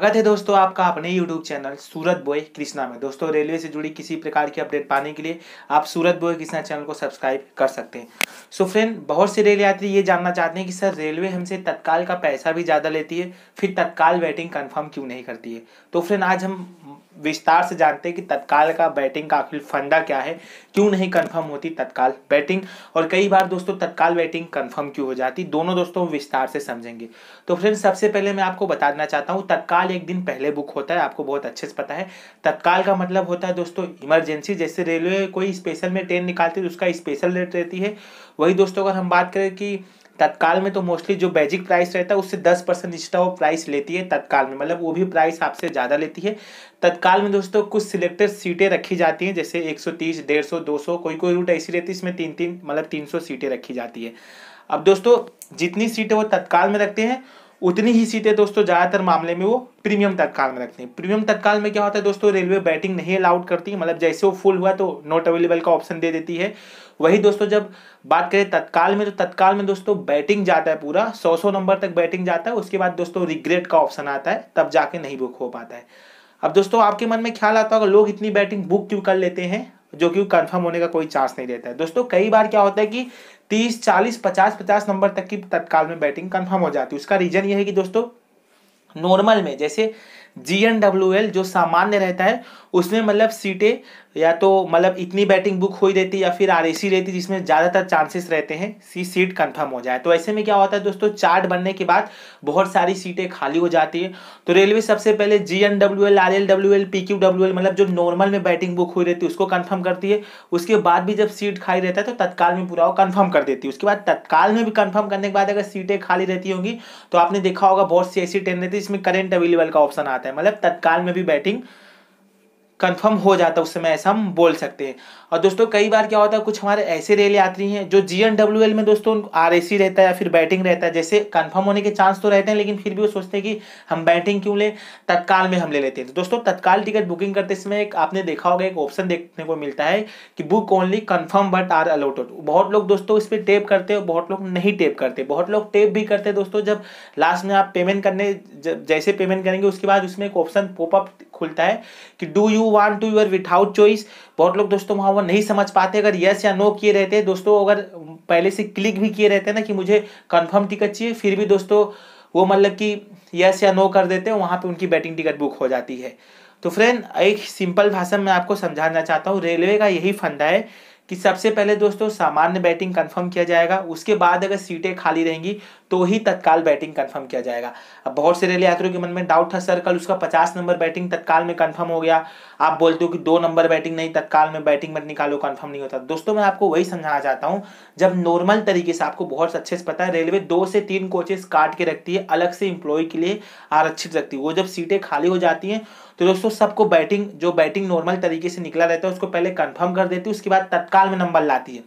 स्वागत है दोस्तों आपका अपने YouTube channel Surat boy Krishna में दोस्तों रेलवे से जुड़ी किसी प्रकार की अपडेट पाने के लिए आप सूरत बोय कृष्णा चैनल को सब्सक्राइब कर सकते हैं सो so फ्रेंड बहुत से रेल यात्री ये जानना चाहते हैं कि सर रेलवे हमसे तत्काल का पैसा भी ज़्यादा लेती है फिर तत्काल वेटिंग कन्फर्म क्यों नहीं करती है तो फ्रेंड आज हम विस्तार से जानते हैं कि तत्काल का बैटिंग का आखिर फंदा क्या है क्यों नहीं कंफर्म होती तत्काल बैटिंग और कई बार दोस्तों तत्काल बैटिंग कंफर्म क्यों हो जाती दोनों दोस्तों विस्तार से समझेंगे तो फ्रेंड्स सबसे पहले मैं आपको बताना चाहता हूँ तत्काल एक दिन पहले बुक होता है आपको बहुत अच्छे से पता है तत्काल का मतलब होता है दोस्तों इमरजेंसी जैसे रेलवे कोई स्पेशल में ट्रेन निकालती है तो उसका स्पेशल रेट रहती है वही दोस्तों अगर हम बात करें कि तत्काल में तो मोस्टली जो बेजिक प्राइस रहता है उससे दस परसेंट निचता वो प्राइस लेती है तत्काल में मतलब वो भी प्राइस आपसे ज़्यादा लेती है तत्काल में दोस्तों कुछ सिलेक्टेड सीटें रखी जाती हैं जैसे 130, 150, 200 कोई कोई रूट ऐसी रहती है इसमें मतलब तीन तीन मतलब 300 सीटें रखी जाती है अब दोस्तों जितनी सीटें वो तत्काल में रखते हैं उतनी ही सीटें दोस्तों ज़्यादातर मामले में वो प्रीमियम तत्काल में रखते हैं प्रीमियम तत्काल में क्या होता है दोस्तों रेलवे बैटिंग नहीं अलाउड करती मतलब जैसे वो फुल हुआ तो नॉट अवेलेबल का ऑप्शन दे देती है वही दोस्तों जब बात करें तत्काल में तो तत्काल में दोस्तों बैटिंग जाता है पूरा सौ सौ नंबर तक बैटिंग जाता है उसके बाद दोस्तों रिग्रेट का ऑप्शन आता है तब जाके नहीं बुक हो पाता है अब दोस्तों आपके मन में ख्याल आता होगा लोग इतनी बैटिंग बुक क्यों कर लेते हैं जो कि कन्फर्म होने का कोई चांस नहीं रहता है दोस्तों कई बार क्या होता है कि तीस चालीस पचास पचास नंबर तक की तत्काल में बैटिंग कन्फर्म हो जाती है उसका रीजन ये है कि दोस्तों नॉर्मल में जैसे जीएनडब्ल्यूएल जो सामान्य रहता है उसमें मतलब सीटें या तो मतलब इतनी बैटिंग बुक हुई रहती या फिर आर रहती जिसमें ज़्यादातर चांसेस रहते हैं सी सीट कंफर्म हो जाए तो ऐसे में क्या होता है दोस्तों चार्ट बनने के बाद बहुत सारी सीटें खाली हो जाती है तो रेलवे सबसे पहले G N W L R L W L P Q W L मतलब जो नॉर्मल में बैटिंग बुक हुई रहती है उसको कन्फर्म करती है उसके बाद भी जब सीट खाली रहता है तो तत्काल में पूरा वो कन्फर्म कर देती है उसके बाद तत्काल में भी कन्फर्म करने के बाद अगर सीटें खाली रहती होंगी तो आपने देखा होगा बहुत सी ऐसी ट्रेन रहती है जिसमें करेंट अवेलेबल का ऑप्शन आता है जाता है मतलब तत्काल में भी बैटिंग कंफर्म हो जाता है उस समय ऐसा हम बोल सकते हैं और दोस्तों कई बार क्या होता है कुछ हमारे ऐसे रेल यात्री हैं जो जी में दोस्तों आर रहता है या फिर बैटिंग रहता है जैसे कंफर्म होने के चांस तो रहते हैं लेकिन फिर भी वो सोचते हैं कि हम बैटिंग क्यों लें तत्काल में हम ले लेते हैं तो दोस्तों तत्काल टिकट बुकिंग करते समय एक आपने देखा होगा एक ऑप्शन देखने को मिलता है कि book only confirm but are allotted बहुत लोग दोस्तों इस पर टेप करते हैं बहुत लोग नहीं टेप करते बहुत लोग टेप भी करते हैं दोस्तों जब लास्ट में आप पेमेंट करने जैसे पेमेंट करेंगे उसके बाद उसमें एक ऑप्शन पोपअप खुलता है कि do you want to your without choice बहुत लोग दोस्तों वहाँ वो नहीं समझ पाते अगर यस या नो किए रहते हैं दोस्तों अगर पहले से क्लिक भी किए रहते हैं ना कि मुझे कन्फर्म टिकट चाहिए फिर भी दोस्तों वो मतलब कि यस या नो कर देते हैं वहाँ पर उनकी बैटिंग टिकट बुक हो जाती है तो फ्रेंड एक सिंपल भाषा में आपको समझाना चाहता हूँ रेलवे का यही फंदा है कि सबसे पहले दोस्तों सामान्य बैटिंग कंफर्म किया जाएगा उसके बाद अगर सीटें खाली रहेंगी तो ही तत्काल बैटिंग कंफर्म किया जाएगा अब बहुत से रेल यात्रियों के मन में डाउट था सर कल उसका पचास नंबर बैटिंग तत्काल में कंफर्म हो गया आप बोलते हो कि दो नंबर बैटिंग नहीं तत्काल में बैटिंग मत निकालो कन्फर्म नहीं होता दोस्तों मैं आपको वही समझाना चाहता हूँ जब नॉर्मल तरीके से आपको बहुत अच्छे से पता है रेलवे दो से तीन कोचेस काट के रखती है अलग से इंप्लॉय के लिए आरक्षित रखती है वो जब सीटें खाली हो जाती हैं तो दोस्तों सबको बैटिंग जो बैटिंग नॉर्मल तरीके से निकला रहता है उसको पहले कंफर्म कर देती है उसके बाद तत्काल तत्काल में नंबर लाती है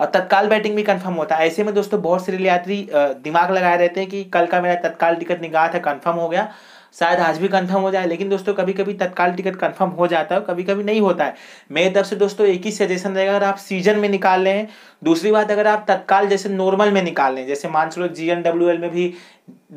और तत्काल बैटिंग भी कंफर्म होता है ऐसे में दोस्तों बहुत से रेल यात्री दिमाग लगाए रहते हैं कि कल का मेरा तत्काल टिकट निकाला था कंफर्म हो गया शायद आज भी कंफर्म हो जाए लेकिन दोस्तों कभी कभी तत्काल टिकट कंफर्म हो जाता है कभी कभी नहीं होता है मेरी तरफ से दोस्तों एक ही सजेशन रहेगा अगर आप सीजन में निकाल लें दूसरी बात अगर आप तत्काल जैसे नॉर्मल में निकाल लें जैसे मान चलो जी में भी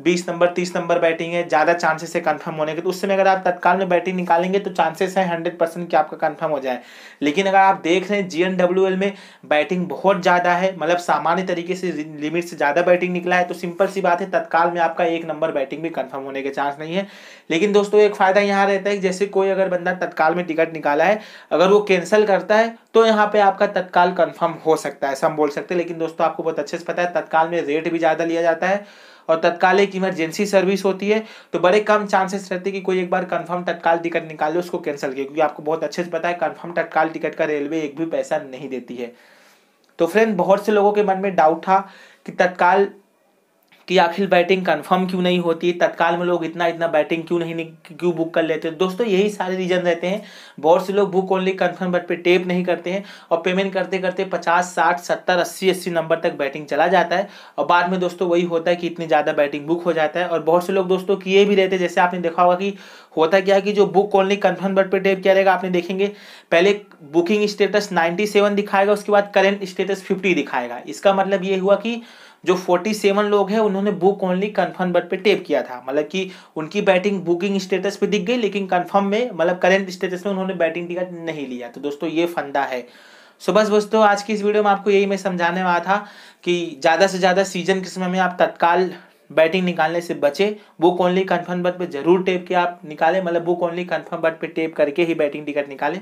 बीस नंबर तीस नंबर बैटिंग है ज़्यादा चांसेस है कंफर्म होने के तो उस समय अगर आप तत्काल में बैटिंग निकालेंगे तो चांसेस हैं हंड्रेड परसेंट कि आपका कंफर्म हो जाए लेकिन अगर आप देख रहे हैं जी एन में बैटिंग बहुत ज़्यादा है मतलब सामान्य तरीके से लिमिट से ज़्यादा बैटिंग निकला है तो सिंपल सी बात है तत्काल में आपका एक नंबर बैटिंग भी कन्फर्म होने के चांस नहीं है लेकिन दोस्तों एक फ़ायदा यहाँ रहता है कि जैसे कोई अगर बंदा तत्काल में टिकट निकाला है अगर वो कैंसिल करता है तो यहाँ पे आपका तत्काल कन्फर्म हो सकता है ऐसा हम बोल सकते हैं लेकिन दोस्तों आपको बहुत अच्छे से पता है तत्काल में रेट भी ज़्यादा लिया जाता है और तत्काल एक इमरजेंसी सर्विस होती है तो बड़े कम चांसेस रहते हैं कि कोई एक बार कंफर्म तत्काल टिकट निकाले उसको कैंसिल किया क्योंकि आपको बहुत अच्छे से पता है कंफर्म तत्काल टिकट का रेलवे एक भी पैसा नहीं देती है तो फ्रेंड बहुत से लोगों के मन में डाउट था कि तत्काल कि आखिर बैटिंग कंफर्म क्यों नहीं होती तत्काल में लोग इतना इतना बैटिंग क्यों नहीं क्यों बुक कर लेते दोस्तों यही सारे रीजन रहते हैं बहुत से लोग बुक ओनली कंफर्म बट पे टेप नहीं करते हैं और पेमेंट करते करते पचास साठ सत्तर अस्सी अस्सी नंबर तक बैटिंग चला जाता है और बाद में दोस्तों वही होता है कि इतनी ज़्यादा बैटिंग बुक हो जाता है और बहुत से लोग दोस्तों किए भी रहते हैं जैसे आपने देखा होगा कि होता क्या है कि जो बुक ओनली कन्फर्म बट पे टेप किया रहेगा आपने देखेंगे पहले बुकिंग स्टेटस 97 दिखाएगा उसके बाद करेंट स्टेटस 50 दिखाएगा इसका मतलब ये हुआ कि जो 47 लोग हैं उन्होंने बुक ओनली कन्फर्म बट पे टेप किया था मतलब कि उनकी बैटिंग बुकिंग स्टेटस पे दिख गई लेकिन कन्फर्म में मतलब करेंट स्टेटस में उन्होंने बैटिंग टिकट नहीं लिया तो दोस्तों ये फंदा है सो बस दोस्तों आज की इस वीडियो में आपको यही मैं समझाने वाला था कि ज़्यादा से ज़्यादा सीजन के समय में आप तत्काल बैटिंग निकालने से बचे बुक ओनली कन्फर्म बट पर जरूर टेप के आप निकालें मतलब बुक ओनली कन्फर्म बट पर टेप करके ही बैटिंग टिकट निकालें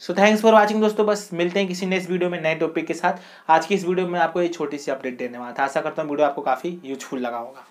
सो थैंक्स फॉर वाचिंग दोस्तों बस मिलते हैं किसी नेक्स्ट वीडियो में नए टॉपिक के साथ आज की इस वीडियो में आपको एक छोटी सी अपडेट देने वाला था आशा करता हूँ वीडियो आपको काफ़ी यूजफुल लगा होगा